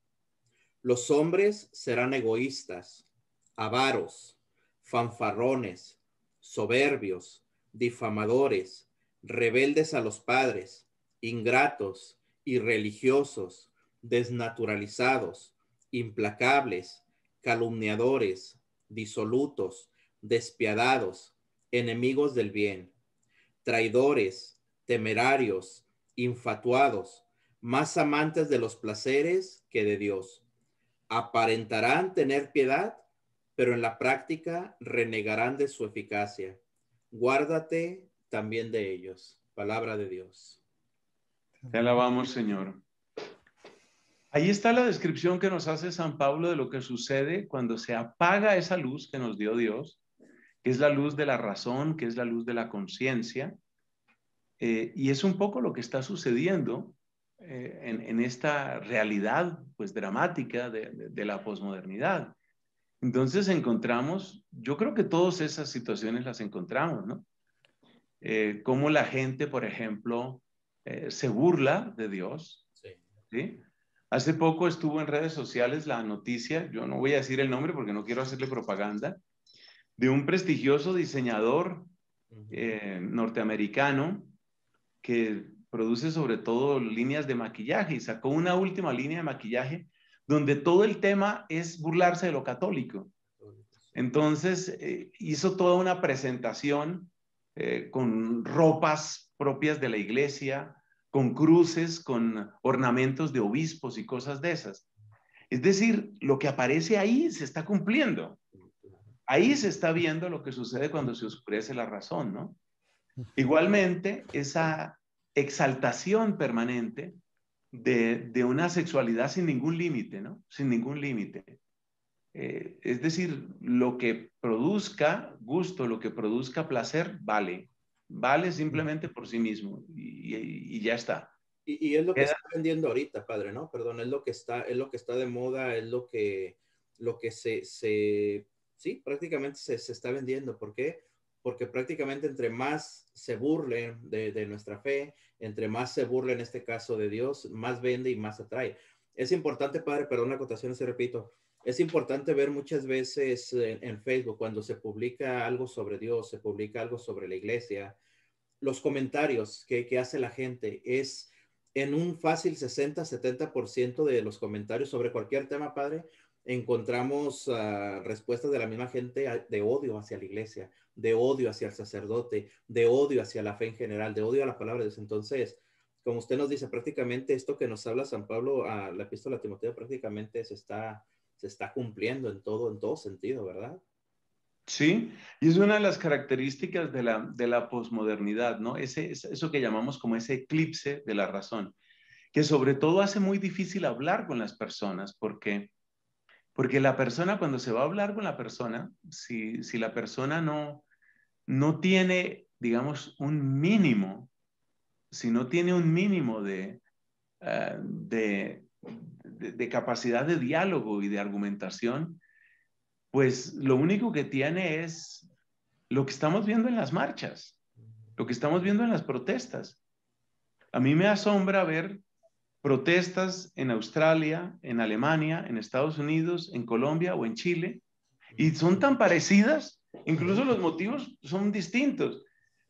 Los hombres serán egoístas, avaros, fanfarrones, soberbios, difamadores, rebeldes a los padres ingratos, irreligiosos, desnaturalizados, implacables, calumniadores, disolutos, despiadados, enemigos del bien, traidores, temerarios, infatuados, más amantes de los placeres que de Dios. Aparentarán tener piedad, pero en la práctica renegarán de su eficacia. Guárdate también de ellos. Palabra de Dios. Te alabamos, Señor. Ahí está la descripción que nos hace San Pablo de lo que sucede cuando se apaga esa luz que nos dio Dios, que es la luz de la razón, que es la luz de la conciencia. Eh, y es un poco lo que está sucediendo eh, en, esta realidad pues dramática de, la posmodernidad. Entonces encontramos, yo creo que todas esas situaciones las encontramos, ¿no? Eh, como la gente, por ejemplo, eh, se burla de Dios. Sí. Hace poco estuvo en redes sociales la noticia, yo no voy a decir el nombre porque no quiero hacerle propaganda, de un prestigioso diseñador eh, norteamericano que produce sobre todo líneas de maquillaje y sacó una última línea de maquillaje donde todo el tema es burlarse de lo católico. Entonces eh, hizo toda una presentación con ropas propias de la iglesia, con cruces, con ornamentos de obispos y cosas de esas. Es decir, lo que aparece ahí se está cumpliendo. Ahí se está viendo lo que sucede cuando se oscurece la razón, ¿no? Igualmente, esa exaltación permanente de, una sexualidad sin ningún límite, ¿no? Sin ningún límite. Eh, es decir, lo que produzca gusto, lo que produzca placer, vale vale simplemente por sí mismo y, ya está. Y, es lo que está vendiendo ahorita, padre, ¿no? Perdón, es lo que está, es lo que está de moda, es lo que, lo que se, se sí, prácticamente se, se, está vendiendo. ¿Por qué? Porque prácticamente entre más se burlen de, de nuestra fe, entre más se burlen en este caso de Dios, más vende y más atrae. Es importante, padre, perdón la acotación, se repito, es importante ver muchas veces eh, en, Facebook cuando se publica algo sobre Dios, se publica algo sobre la iglesia, los comentarios que, hace la gente es en un fácil 60-70% de los comentarios sobre cualquier tema, padre, encontramos ah, respuestas de la misma gente ah, de odio hacia la iglesia, de odio hacia el sacerdote, de odio hacia la fe en general, de odio a la palabra de Dios. Entonces, como usted nos dice, prácticamente esto que nos habla San Pablo a la epístola a Timoteo prácticamente se está se está cumpliendo en todo, en todo sentido, ¿verdad? Sí, y es una de las características de la, de posmodernidad, ¿no? Ese, eso que llamamos como ese eclipse de la razón, que sobre todo hace muy difícil hablar con las personas, porque, porque la persona, cuando se va a hablar con la persona, si, la persona no, no tiene, digamos, un mínimo, si no tiene un mínimo de, eh, de, de, capacidad de diálogo y de argumentación, pues lo único que tiene es lo que estamos viendo en las marchas, lo que estamos viendo en las protestas. A mí me asombra ver protestas en Australia, en Alemania, en Estados Unidos, en Colombia o en Chile, y son tan parecidas, incluso los motivos son distintos,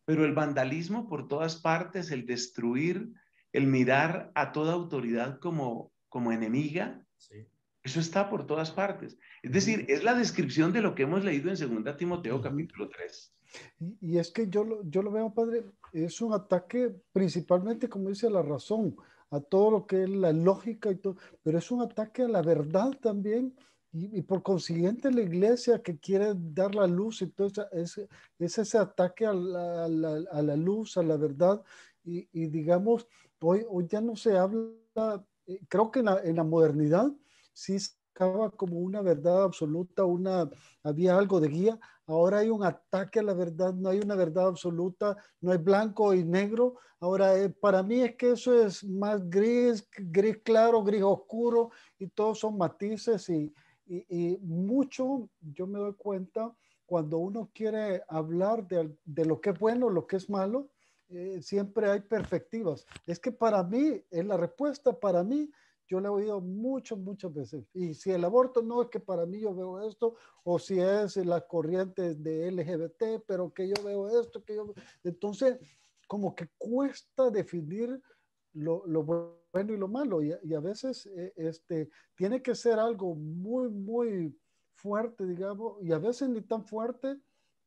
pero el vandalismo por todas partes, el destruir, el mirar a toda autoridad como como enemiga. Eso está por todas partes. Es decir, es la descripción de lo que hemos leído en 2 Timoteo capítulo 3. Y, es que yo lo, yo lo veo, padre, es un ataque principalmente, como dice a la razón, a todo lo que es la lógica y todo, pero es un ataque a la verdad también. Y, por consiguiente la iglesia que quiere dar la luz, y todo eso, es ese ataque a la, a, la, a la, luz, a la verdad. Y, y digamos, hoy, hoy ya no se habla eh, creo que en la, modernidad sí estaba como una verdad absoluta, una, había algo de guía, ahora hay un ataque a la verdad, no hay una verdad absoluta, no hay blanco y negro, ahora eh, para mí es que eso es más gris, gris claro, gris oscuro y todos son matices y, mucho yo me doy cuenta cuando uno quiere hablar de, de lo que es bueno, lo que es malo, eh, siempre hay perspectivas. Es que para mí, es la respuesta para mí, yo la he oído muchas, muchas veces. Y si el aborto no es que para mí yo veo esto, o si es las corrientes de LGBT, pero que yo veo esto, que yo... Entonces, como que cuesta definir lo, bueno y lo malo. Y, a veces eh, este, tiene que ser algo muy, muy fuerte, digamos, y a veces ni tan fuerte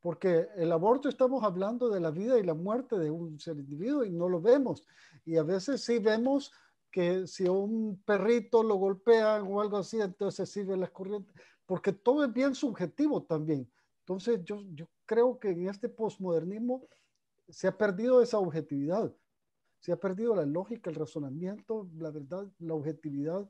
porque el aborto estamos hablando de la vida y la muerte de un ser individuo y no lo vemos. Y a veces sí vemos que si un perrito lo golpean o algo así, entonces sirve las corrientes, porque todo es bien subjetivo también. Entonces yo, yo creo que en este posmodernismo se ha perdido esa objetividad, se ha perdido la lógica, el razonamiento, la verdad, la objetividad,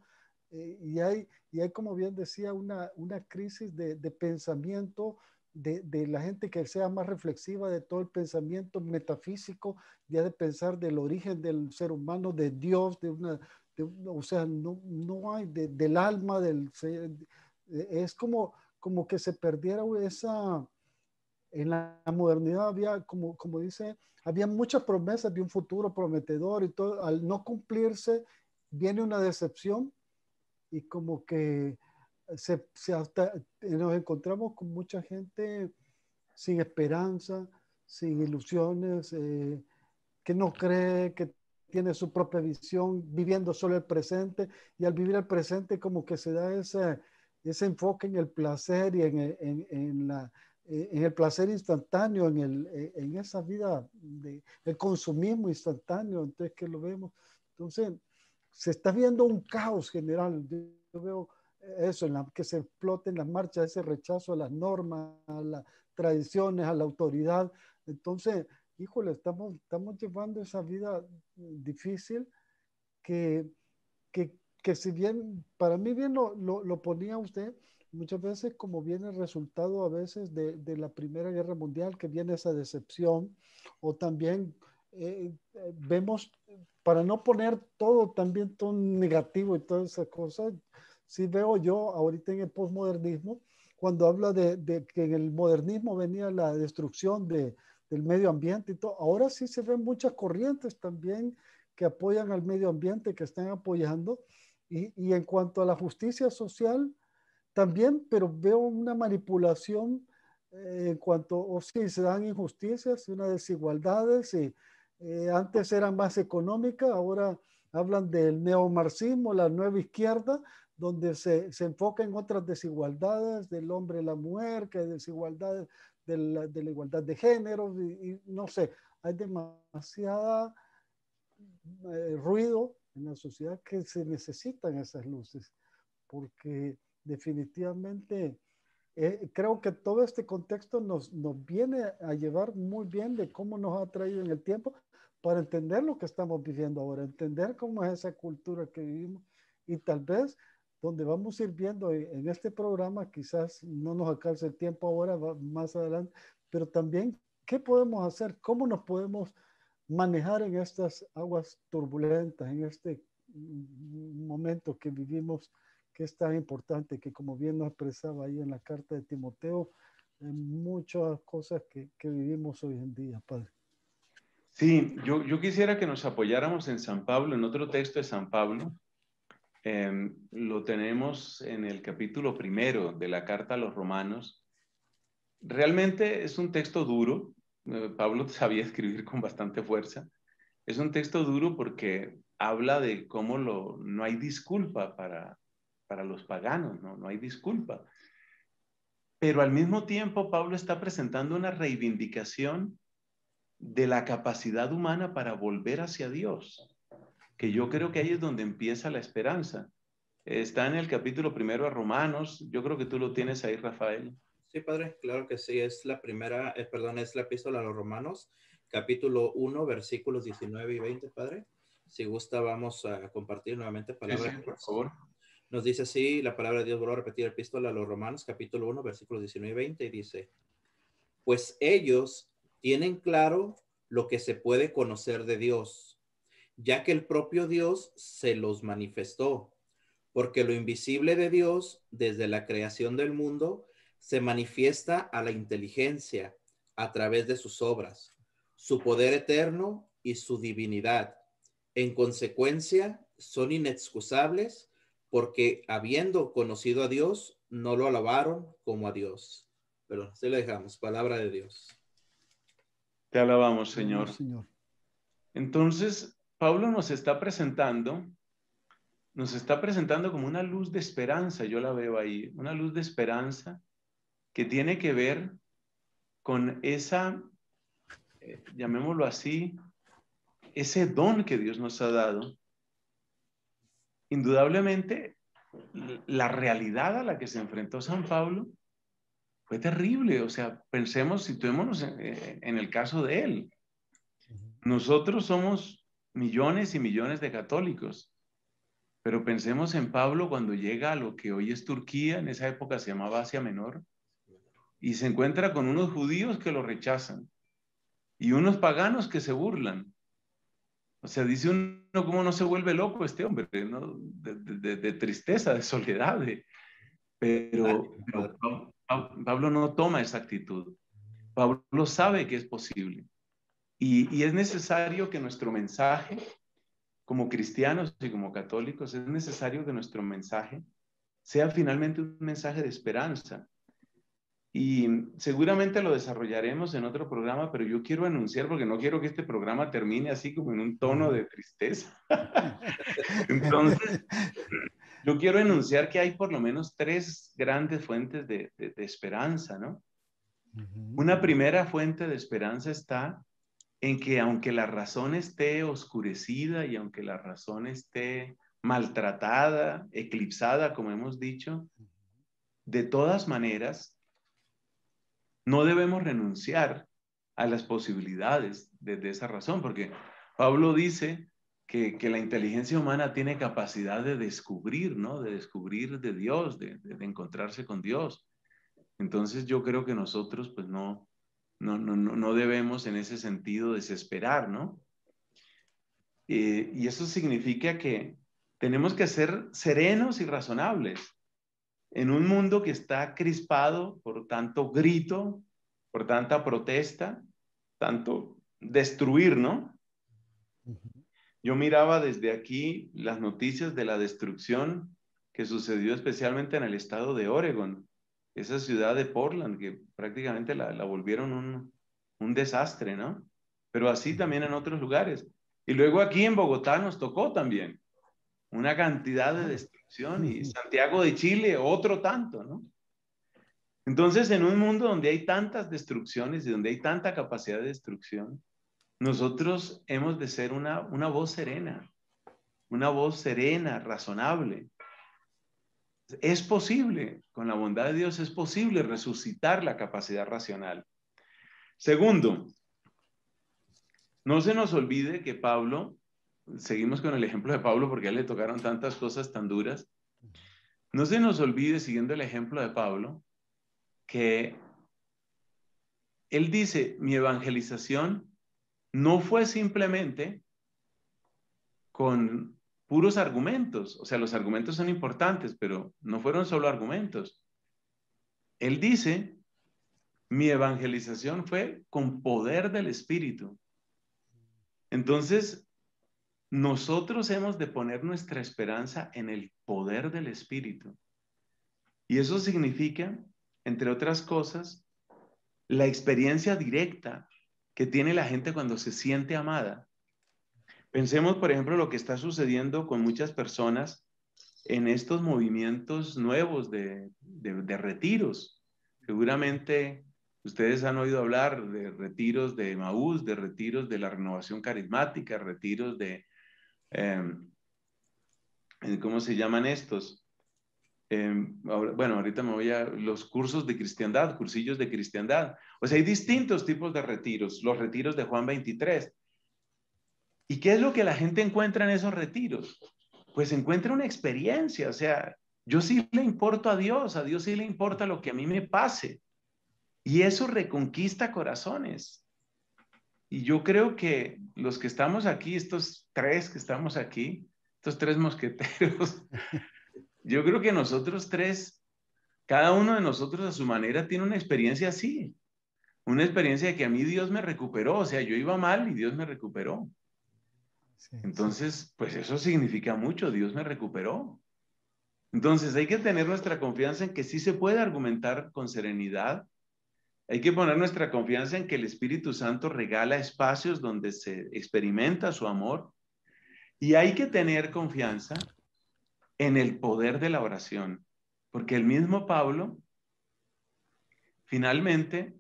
eh, y, hay, y hay, como bien decía, una, una crisis de, de pensamiento de, la gente que sea más reflexiva de todo el pensamiento metafísico, ya de pensar del origen del ser humano, de Dios, de una, o sea, no, hay, del alma, del, e, es como, como que se perdiera esa, en la modernidad había, como, como dice, había muchas promesas de un futuro prometedor y todo, al no cumplirse viene una decepción y como que se, eh, nos encontramos con mucha gente sin esperanza, sin ilusiones, eh, que no cree, que tiene su propia visión, viviendo solo el presente, y al vivir el presente como que se da ese, ese enfoque en el placer y en, en, en eh, el placer instantáneo, en, el, en esa vida del consumismo instantáneo, entonces que lo vemos. Entonces, se está viendo un caos general. Yo veo eso, en la, que se exploten en las marchas ese rechazo a las normas, a las tradiciones, a la autoridad. Entonces, híjole, estamos, estamos llevando esa vida difícil que, que, que si bien, para mí bien lo, lo, ponía usted, muchas veces como viene el resultado a veces de, de la Primera Guerra Mundial, que viene esa decepción, o también eh, vemos, para no poner todo también todo negativo y todas esas cosas, sí veo yo ahorita en el posmodernismo, cuando habla de, que en el modernismo venía la destrucción de, del medio ambiente y todo, ahora sí se ven muchas corrientes también que apoyan al medio ambiente, que están apoyando. Y, y en cuanto a la justicia social, también, pero veo una manipulación eh, en cuanto, o si se dan injusticias y unas desigualdades. Eh, antes era más económica ahora hablan del neomarxismo, la nueva izquierda, donde se, se, enfoca en otras desigualdades del hombre y la mujer, que desigualdades de la, de la igualdad de género, y, no sé, hay demasiada eh, ruido en la sociedad que se necesitan esas luces, porque definitivamente eh, creo que todo este contexto nos, nos viene a llevar muy bien de cómo nos ha traído en el tiempo para entender lo que estamos viviendo ahora, entender cómo es esa cultura que vivimos y tal vez donde vamos a ir viendo eh, en este programa, quizás no nos alcance el tiempo ahora, más adelante, pero también qué podemos hacer, cómo nos podemos manejar en estas aguas turbulentas, en este mm, momento que vivimos, que es tan importante, que como bien nos expresaba ahí en la carta de Timoteo, muchas cosas que, que vivimos hoy en día, Padre. Sí, yo, yo quisiera que nos apoyáramos en San Pablo, en otro texto de San Pablo, Em, lo tenemos en el capítulo primero de la carta a los romanos. Realmente es un texto duro. Eh, Pablo sabía escribir con bastante fuerza. Es un texto duro porque habla de cómo no hay disculpa para, los paganos, no hay disculpa. Pero al mismo tiempo Pablo está presentando una reivindicación de la capacidad humana para volver hacia Dios que yo creo que ahí es donde empieza la esperanza. Está en el capítulo primero a Romanos, yo creo que tú lo tienes ahí, Rafael. Sí, padre, claro que sí, es la primera, eh, perdón, es la epístola a los Romanos, capítulo 1, versículos 19 y 20, padre. Si gusta, vamos a compartir nuevamente palabras. por favor. Nos dice así, la palabra de Dios, vuelvo a repetir, epístola a los Romanos, capítulo 1, versículos 19 y 20, y dice, pues ellos tienen claro lo que se puede conocer de Dios ya que el propio Dios se los manifestó, porque lo invisible de Dios desde la creación del mundo se manifiesta a la inteligencia a través de sus obras, su poder eterno y su divinidad. En consecuencia, son inexcusables porque habiendo conocido a Dios, no lo alabaron como a Dios. Pero se le dejamos, palabra de Dios. Te alabamos, Señor. Señor. Entonces, Pablo nos está presentando, nos está presentando como una luz de esperanza, yo la veo ahí, una luz de esperanza que tiene que ver con esa, eh, llamémoslo así, ese don que Dios nos ha dado. Indudablemente, la realidad a la que se enfrentó San Pablo fue terrible. O sea, pensemos, situémonos eh, en el caso de él. Nosotros somos millones y millones de católicos. Pero pensemos en Pablo cuando llega a lo que hoy es Turquía, en esa época se llamaba Asia Menor, y se encuentra con unos judíos que lo rechazan y unos paganos que se burlan. O sea, dice uno, ¿cómo no se vuelve loco este hombre? De, tristeza, de soledad. pero Pablo no toma esa actitud. Pablo sabe que es posible. Y, es necesario que nuestro mensaje, como cristianos y como católicos, es necesario que nuestro mensaje sea finalmente un mensaje de esperanza. Y seguramente lo desarrollaremos en otro programa, pero yo quiero anunciar, porque no quiero que este programa termine así como en un tono de tristeza. Entonces, yo quiero anunciar que hay por lo menos tres grandes fuentes de, esperanza, ¿no? Una primera fuente de esperanza está en que aunque la razón esté oscurecida y aunque la razón esté maltratada, eclipsada, como hemos dicho, de todas maneras, no debemos renunciar a las posibilidades de esa razón, porque Pablo dice que, la inteligencia humana tiene capacidad de descubrir, ¿no? De descubrir de Dios, de encontrarse con Dios. Entonces yo creo que nosotros pues no, no, debemos en ese sentido desesperar, ¿no? Eh, y eso significa que tenemos que ser serenos y razonables en un mundo que está crispado por tanto grito, por tanta protesta, tanto destruir, ¿no? Yo miraba desde aquí las noticias de la destrucción que sucedió especialmente en el estado de Oregon, esa ciudad de Portland, que prácticamente la, volvieron un, desastre, ¿no? Pero así también en otros lugares. Y luego aquí en Bogotá nos tocó también una cantidad de ah. destrucción y Santiago de Chile otro tanto, ¿no? Entonces, en un mundo donde hay tantas destrucciones y donde hay tanta capacidad de destrucción, nosotros hemos de ser una, una voz serena, una voz serena, razonable, es posible, con la bondad de Dios es posible resucitar la capacidad racional. Segundo, no se nos olvide que Pablo, seguimos con el ejemplo de Pablo porque a él le tocaron tantas cosas tan duras, no se nos olvide, siguiendo el ejemplo de Pablo, que él dice, mi evangelización no fue simplemente con puros argumentos. O sea, los argumentos son importantes, pero no fueron solo argumentos. Él dice, mi evangelización fue con poder del Espíritu. Entonces, nosotros hemos de poner nuestra esperanza en el poder del Espíritu. Y eso significa, entre otras cosas, la experiencia directa que tiene la gente cuando se siente amada. Pensemos, por ejemplo, lo que está sucediendo con muchas personas en estos movimientos nuevos de, retiros. Seguramente ustedes han oído hablar de retiros de Maús, de retiros de la renovación carismática, retiros de, em, eh, ¿cómo se llaman estos? Em, bueno, ahorita me voy a los cursos de cristiandad, cursillos de cristiandad. O sea, hay distintos tipos de retiros, los retiros de Juan 23. ¿Y qué es lo que la gente encuentra en esos retiros? Pues encuentra una experiencia, o sea, yo sí le importo a Dios, a Dios sí le importa lo que a mí me pase. Y eso reconquista corazones. Y yo creo que los que estamos aquí, estos tres que estamos aquí, estos tres mosqueteros, yo creo que nosotros tres, cada uno de nosotros a su manera tiene una experiencia así. Una experiencia de que a mí Dios me recuperó, o sea, yo iba mal y Dios me recuperó. Entonces, pues eso significa mucho, Dios me recuperó. Entonces, hay que tener nuestra confianza en que sí se puede argumentar con serenidad. Hay que poner nuestra confianza en que el Espíritu Santo regala espacios donde se experimenta su amor. Y hay que tener confianza en el poder de la oración, porque el mismo Pablo finalmente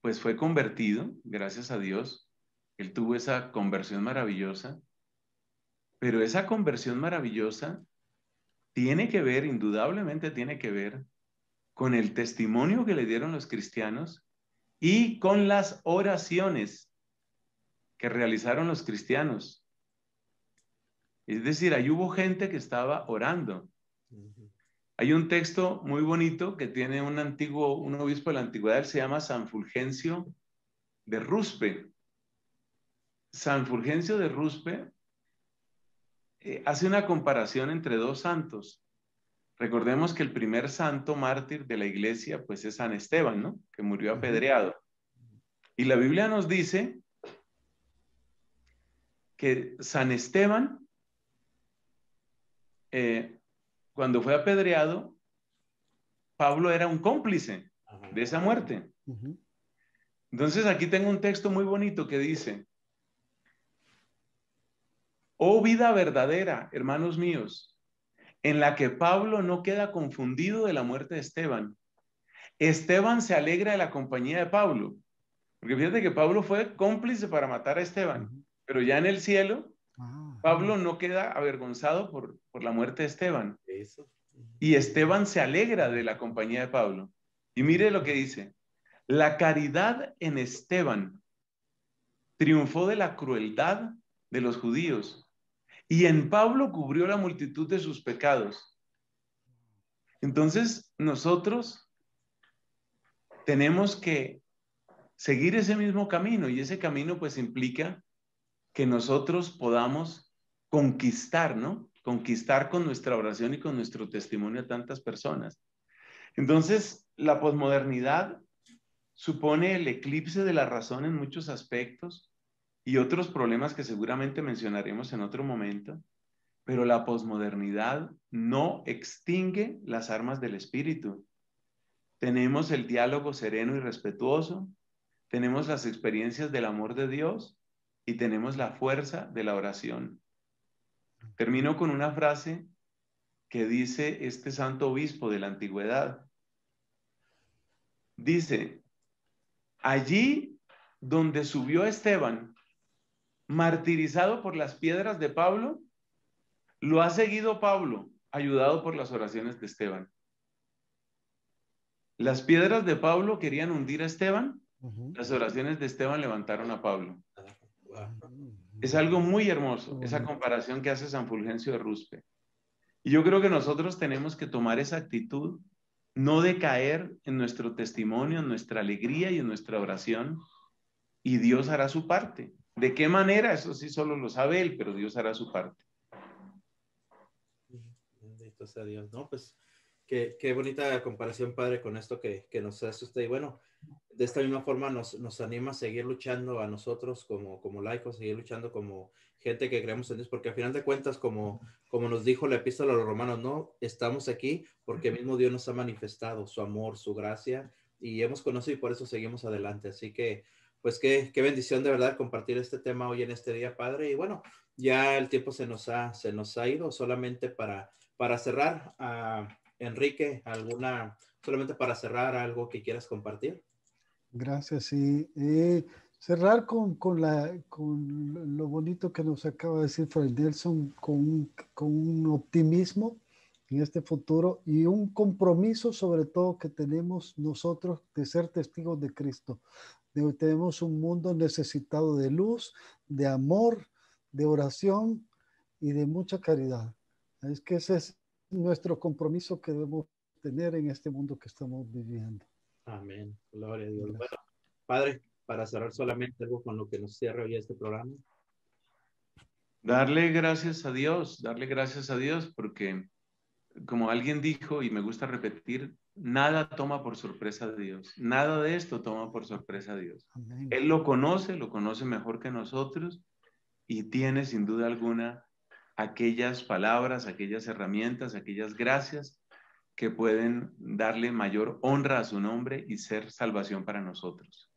pues fue convertido, gracias a Dios, él tuvo esa conversión maravillosa, pero esa conversión maravillosa tiene que ver, indudablemente tiene que ver, con el testimonio que le dieron los cristianos y con las oraciones que realizaron los cristianos. Es decir, ahí hubo gente que estaba orando. Hay un texto muy bonito que tiene un antiguo, un obispo de la antigüedad, se llama San Fulgencio de Ruspe. San Fulgencio de Ruspe eh, hace una comparación entre dos santos. Recordemos que el primer santo mártir de la iglesia, pues es San Esteban, ¿no? Que murió apedreado. Y la Biblia nos dice que San Esteban, eh, cuando fue apedreado, Pablo era un cómplice de esa muerte. Entonces aquí tengo un texto muy bonito que dice, Oh vida verdadera, hermanos míos, en la que Pablo no queda confundido de la muerte de Esteban. Esteban se alegra de la compañía de Pablo, porque fíjate que Pablo fue cómplice para matar a Esteban, pero ya en el cielo, ah, Pablo no queda avergonzado por, la muerte de Esteban. Y Esteban se alegra de la compañía de Pablo. Y mire lo que dice, la caridad en Esteban triunfó de la crueldad de los judíos y en Pablo cubrió la multitud de sus pecados. Entonces, nosotros tenemos que seguir ese mismo camino y ese camino pues implica que nosotros podamos conquistar, ¿no? Conquistar con nuestra oración y con nuestro testimonio a tantas personas. Entonces, la posmodernidad supone el eclipse de la razón en muchos aspectos, y otros problemas que seguramente mencionaremos en otro momento, pero la posmodernidad no extingue las armas del espíritu. Tenemos el diálogo sereno y respetuoso, tenemos las experiencias del amor de Dios y tenemos la fuerza de la oración. Termino con una frase que dice este santo obispo de la antigüedad. Dice, allí donde subió Esteban, martirizado por las piedras de Pablo, lo ha seguido Pablo, ayudado por las oraciones de Esteban. Las piedras de Pablo querían hundir a Esteban, las oraciones de Esteban levantaron a Pablo. Es algo muy hermoso, esa comparación que hace San Fulgencio de Ruspe. Y yo creo que nosotros tenemos que tomar esa actitud, no decaer en nuestro testimonio, en nuestra alegría y en nuestra oración, y Dios hará su parte. ¿De qué manera? Eso sí solo lo sabe él, pero Dios hará su parte. Bendito sea Dios, ¿no? Pues qué, qué bonita comparación, Padre, con esto que, que, nos hace usted. Y bueno, de esta misma forma nos, nos anima a seguir luchando a nosotros como, como laicos, seguir luchando como gente que creemos en Dios, porque al final de cuentas, como, como nos dijo la epístola a los romanos, no, estamos aquí porque mismo Dios nos ha manifestado su amor, su gracia, y hemos conocido y por eso seguimos adelante. Así que pues qué, bendición de verdad compartir este tema hoy en este día, Padre. Y bueno, ya el tiempo se nos ha, se nos ha ido. Solamente para, para cerrar, a ah, Enrique, alguna, solamente para cerrar algo que quieras compartir. Gracias, sí. Eh, cerrar con, con, la, con lo bonito que nos acaba de decir Fred Nelson, con con un optimismo en este futuro y un compromiso sobre todo que tenemos nosotros de ser testigos de Cristo. Tenemos un mundo necesitado de luz, de amor, de oración y de mucha caridad. Es que ese es nuestro compromiso que debemos tener en este mundo que estamos viviendo. Amén. Gloria a Dios. Bueno, Padre, para cerrar solamente algo con lo que nos cierra hoy este programa. Darle gracias a Dios, darle gracias a Dios porque como alguien dijo y me gusta repetir, nada toma por sorpresa a Dios, nada de esto toma por sorpresa a Dios. Él lo conoce, lo conoce mejor que nosotros y tiene sin duda alguna aquellas palabras, aquellas herramientas, aquellas gracias que pueden darle mayor honra a su nombre y ser salvación para nosotros.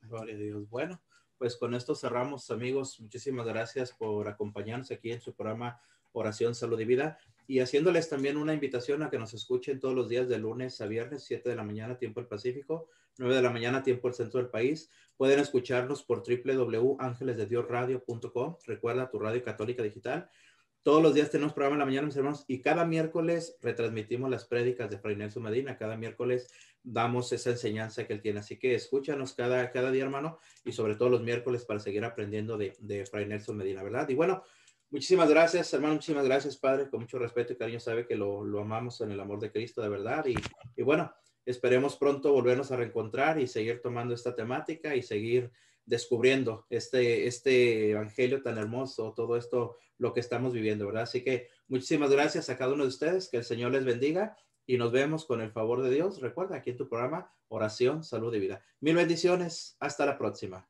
Gloria Dios. Bueno, pues con esto cerramos, amigos. Muchísimas gracias por acompañarnos aquí en su programa Oración, Salud y Vida y haciéndoles también una invitación a que nos escuchen todos los días de lunes a viernes, 7 de la mañana, tiempo del Pacífico, 9 de la mañana, tiempo del centro del país. Pueden escucharnos por www.angelesdediosradio.com. Recuerda tu radio católica digital. Todos los días tenemos programa en la mañana, mis hermanos, y cada miércoles retransmitimos las prédicas de Fray Nelson Medina. Cada miércoles damos esa enseñanza que él tiene. Así que escúchanos cada, cada día, hermano, y sobre todo los miércoles para seguir aprendiendo de, de Fray Nelson Medina, ¿verdad? Y bueno, Muchísimas gracias, hermano. Muchísimas gracias, Padre. Con mucho respeto y cariño, sabe que lo, amamos en el amor de Cristo, de verdad. Y, bueno, esperemos pronto volvernos a reencontrar y seguir tomando esta temática y seguir descubriendo este, este evangelio tan hermoso, todo esto, lo que estamos viviendo, ¿verdad? Así que muchísimas gracias a cada uno de ustedes. Que el Señor les bendiga y nos vemos con el favor de Dios. Recuerda, aquí en tu programa, Oración, Salud y Vida. Mil bendiciones. Hasta la próxima.